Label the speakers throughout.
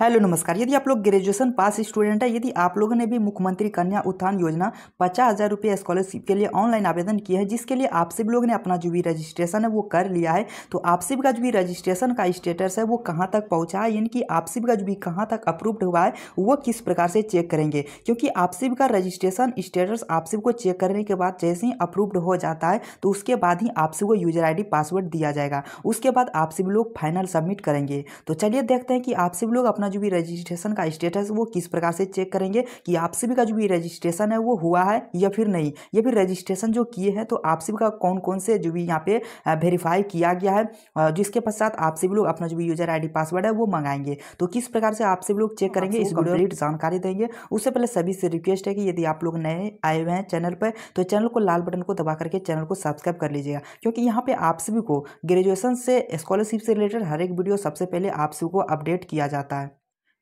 Speaker 1: hello नमस्कार यदि आप लोग ग्रेजुएशन पास स्टूडेंट है यदि आप लोगों ने भी मुख्यमंत्री कन्या उत्थान योजना पचास हज़ार रुपये स्कॉलरशिप के लिए ऑनलाइन आवेदन किया है जिसके लिए आप सभी लोगों ने अपना जो भी रजिस्ट्रेशन है वो कर लिया है तो आप सभी का जो भी रजिस्ट्रेशन का स्टेटस है वो कहाँ तक पहुँचा है यानी कि आप सभी का जो भी कहाँ तक अप्रूव्ड हुआ है वो किस प्रकार से चेक करेंगे क्योंकि आप सभी का रजिस्ट्रेशन स्टेटस आप सभी को चेक करने के बाद जैसे ही अप्रूव्ड हो जाता है तो उसके बाद ही आप सबको को यूजर आई पासवर्ड दिया जाएगा उसके बाद आप सब लोग फाइनल सबमिट करेंगे तो चलिए देखते हैं कि आप सब लोग अपना अपना जो भी रजिस्ट्रेशन का स्टेटस वो किस प्रकार से चेक करेंगे कि आप सभी का जो भी रजिस्ट्रेशन है वो हुआ है या फिर नहीं या फिर रजिस्ट्रेशन जो किए हैं तो आप सभी का कौन कौन से जो भी यहाँ पे वेरीफाई किया गया है जिसके पश्चात आप सभी लोग अपना जो भी यूजर आई पासवर्ड है वो मंगाएंगे तो किस प्रकार से आप सभी लोग चेक हाँ, करेंगे इस कंप्लीट जानकारी देंगे उससे पहले सभी से रिक्वेस्ट है कि यदि आप लोग नए आए हुए हैं चैनल पर तो चैनल को लाल बटन को दबा करके चैनल को सब्सक्राइब कर लीजिएगा क्योंकि यहाँ पे आप सभी को ग्रेजुएशन से स्कॉलरशिप से रिलेटेड हर एक वीडियो सबसे पहले आप सभी को अपडेट किया जाता है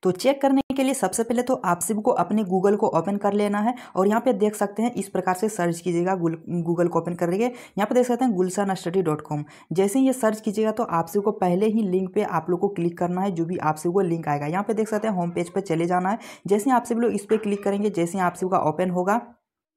Speaker 1: तो चेक करने के लिए सबसे पहले तो आप सिर्फ को अपने गूगल को ओपन कर लेना है और यहाँ पे देख सकते हैं इस प्रकार से सर्च कीजिएगा गूगल को ओपन करिए यहाँ पे देख सकते हैं गुलसन स्टडी डॉट कॉम जैसे ही ये सर्च कीजिएगा तो आप सिर्फ को पहले ही लिंक पे आप लोग को क्लिक करना है जो भी आप सिर्फ को लिंक आएगा यहाँ पे देख सकते हैं होम पेज पर चले जाना है जैसे आप सिर्फ लोग इस पर क्लिक करेंगे जैसे आप सिर्फ का ओपन होगा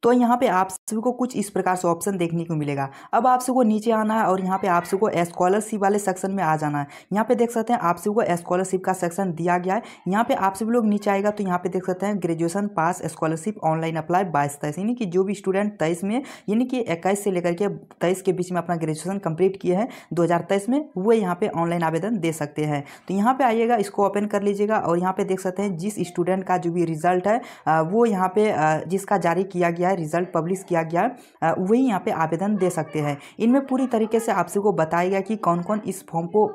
Speaker 1: तो यहाँ पे आप सबको कुछ इस प्रकार से ऑप्शन देखने को मिलेगा अब आप सबको नीचे आना है और यहाँ पे आप सबको स्कॉलरशिप वाले सेक्शन में आ जाना है यहाँ पे देख सकते हैं आप सबको स्कॉलरशिप का सेक्शन दिया गया है यहाँ पे आप सब लोग नीचे आएगा तो यहाँ पे देख सकते हैं graduation pass scholarship online apply बाईस तेईस यानी कि जो भी स्टूडेंट तेईस में यानी कि इक्कीस से लेकर के तेईस के बीच में अपना ग्रेजुएशन कंप्लीट किया है दो में वो यहाँ पे ऑनलाइन आवेदन दे सकते हैं तो यहाँ पे आइएगा इसको ओपन कर लीजिएगा और यहाँ पे देख सकते हैं जिस स्टूडेंट का जो भी रिजल्ट है वो यहाँ पे जिसका जारी किया गया गया है रिजल्ट पब्लिश किया गया वही यहाँ पे आवेदन दे सकते हैं इनमें पूरी तरीके से आप सबको बताया गया कि कौन कौन इस फॉर्म को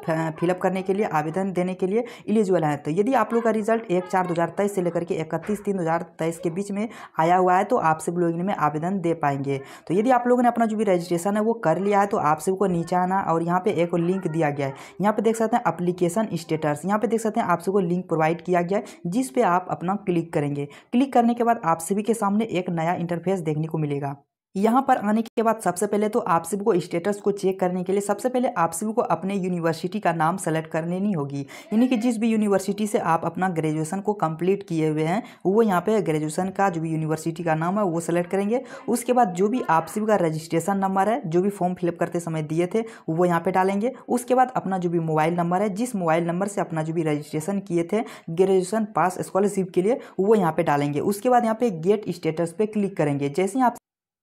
Speaker 1: फिलअप करने के लिए आवेदन देने के लिए एलिजिबल है तो यदि आप लोग का रिजल्ट एक चार दो से लेकर के इकतीस तीन दो के बीच में आया हुआ है तो आप सब लोग इनमें आवेदन दे पाएंगे तो यदि आप लोगों ने अपना जो भी रजिस्ट्रेशन है वो कर लिया है तो आप सबको नीचे आना और यहाँ पर एक लिंक दिया गया है यहाँ पर देख सकते हैं अप्लीकेशन स्टेटस यहाँ पर देख सकते हैं आप सबको लिंक प्रोवाइड किया गया है जिस पर आप अपना क्लिक करेंगे क्लिक करने के बाद आप सभी के सामने एक नया इंटर इंटरफेस देखने को मिलेगा यहाँ पर आने के बाद सबसे पहले तो सब को स्टेटस को चेक करने के लिए सबसे पहले सब को अपने यूनिवर्सिटी का नाम सेलेक्ट कर लेनी होगी यानी कि जिस भी यूनिवर्सिटी से आप अपना ग्रेजुएशन को कंप्लीट किए हुए हैं वो यहाँ पे ग्रेजुएशन का जो भी यूनिवर्सिटी का नाम है वो सेलेक्ट करेंगे उसके बाद जो भी आपसिब का रजिस्ट्रेशन नंबर है जो भी फॉर्म फिलअप करते समय दिए थे वो यहाँ पर डालेंगे उसके बाद अपना जो भी मोबाइल नंबर है जिस मोबाइल नंबर से अपना जो भी रजिस्ट्रेशन किए थे ग्रेजुएशन पास स्कॉलरशिप के लिए वो यहाँ पर डालेंगे उसके बाद यहाँ पे गेट स्टेटस पर क्लिक करेंगे जैसे आप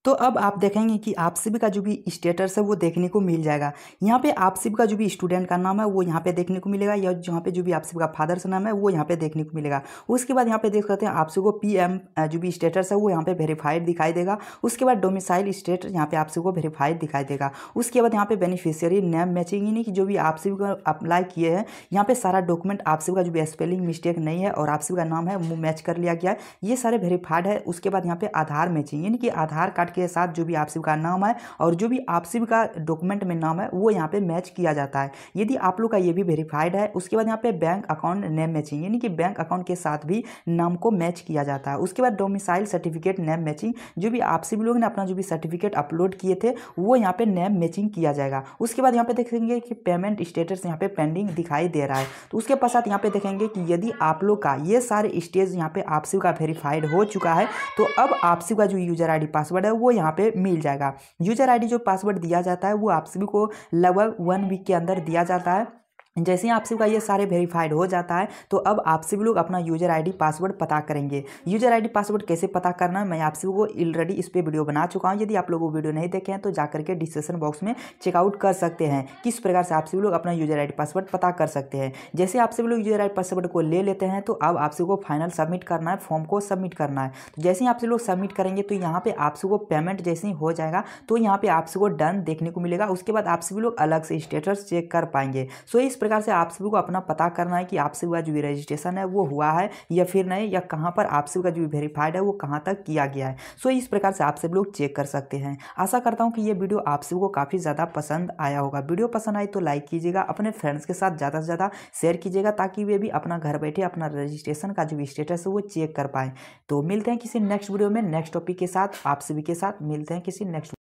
Speaker 1: तो अब आप देखेंगे कि आपसिब का जो भी स्टेटस है वो देखने को मिल जाएगा यहाँ पे आपसिब का जो भी स्टूडेंट का नाम है वो यहाँ पे देखने को मिलेगा या जहाँ पे जो भी आपसिब का फादर का नाम है वो यहाँ पे देखने को मिलेगा उसके बाद यहाँ पे देख सकते हैं आप को पी एम जो भी स्टेटस है वो यहाँ पे वेरीफाइड दिखाई देगा उसके बाद डोमिसाइल स्टेट यहाँ पे आप को वेरीफाइड दिखाई देगा उसके बाद यहाँ पे बेनिफिशियरी नेम मैचिंग यानी कि जो भी आपसिब का अप्लाई किए हैं यहाँ पे सारा डॉक्यूमेंट आपसिब का जो भी स्पेलिंग मिस्टेक नहीं है और आपसिब का नाम है वो मैच कर लिया गया है ये सारे वेरीफाइड है उसके बाद यहाँ पे आधार मैचिंग यानी कि आधार कार्ड के साथ जो भी आपसी का नाम है और जो भी आपसी का डॉक्यूमेंट में नाम है वो यहाँ पे मैच किया जाता है यदि आप लोग का ये भी वेरीफाइड है उसके बाद यहाँ पे बैंक अकाउंट नेम मैचिंग यानी कि बैंक अकाउंट के साथ भी नाम को मैच किया जाता है उसके बाद डोमिसाइल सर्टिफिकेट नेम मैचिंग जो भी आपसी लोग ने अपना जो भी सर्टिफिकेट अपलोड किए थे वो यहाँ पे नेम मैचिंग किया जाएगा उसके बाद यहाँ पे देखेंगे कि पेमेंट स्टेटस यहाँ पे पेंडिंग दिखाई दे रहा है तो उसके पश्चात यहाँ पे देखेंगे कि यदि आप लोग का ये सारे स्टेज यहाँ पे आपसी का वेरीफाइड हो चुका है तो अब आपसी का जो यूजर आई पासवर्ड है वो यहाँ पे मिल जाएगा यूजर आईडी जो पासवर्ड दिया जाता है वो आप सभी को लगभग वन वीक के अंदर दिया जाता है जैसे ही आपसे का ये सारे वेरीफाइड हो जाता है तो अब आपसे भी लोग अपना यूजर आईडी पासवर्ड पता करेंगे यूजर आईडी पासवर्ड कैसे पता करना है मैं आपसे को ऑलरेडी इस पर वीडियो बना चुका हूँ यदि आप लोग वो वीडियो नहीं देखे हैं तो जाकर के डिस्क्रिप्शन बॉक्स में चेकआउट कर सकते हैं किस प्रकार से आपसे लोग अपना यूजर आई पासवर्ड पता कर सकते हैं जैसे आपसे लोग यूजर आई पासवर्ड को ले लेते हैं तो अब आपसे को फाइनल सबमिट करना है फॉर्म को सबमिट करना है तो जैसे ही आपसे लोग सबमिट करेंगे तो यहाँ पर आपसे को पेमेंट जैसे ही हो जाएगा तो यहाँ पर आपसे को डन देखने को मिलेगा उसके बाद आपसे भी लोग अलग से स्टेटस चेक कर पाएंगे सो इस प्रकार से आप सभी को अपना पता करना है कि आप सभी का जो भी रजिस्ट्रेशन है वो हुआ है या फिर नहीं या कहाँ पर आप सभी का जो भी वेरीफाइड है वो कहाँ तक किया गया है सो इस प्रकार से आप सब लोग चेक कर सकते हैं आशा करता हूँ कि ये वीडियो आप सभी को काफ़ी ज़्यादा पसंद आया होगा वीडियो पसंद आई तो लाइक कीजिएगा अपने फ्रेंड्स के साथ ज़्यादा से ज़्यादा शेयर कीजिएगा ताकि वे भी अपना घर बैठे अपना रजिस्ट्रेशन का जो स्टेटस है वो चेक कर पाएँ तो मिलते हैं किसी नेक्स्ट वीडियो में नेक्स्ट टॉपिक के साथ आप सभी के साथ मिलते हैं किसी नेक्स्ट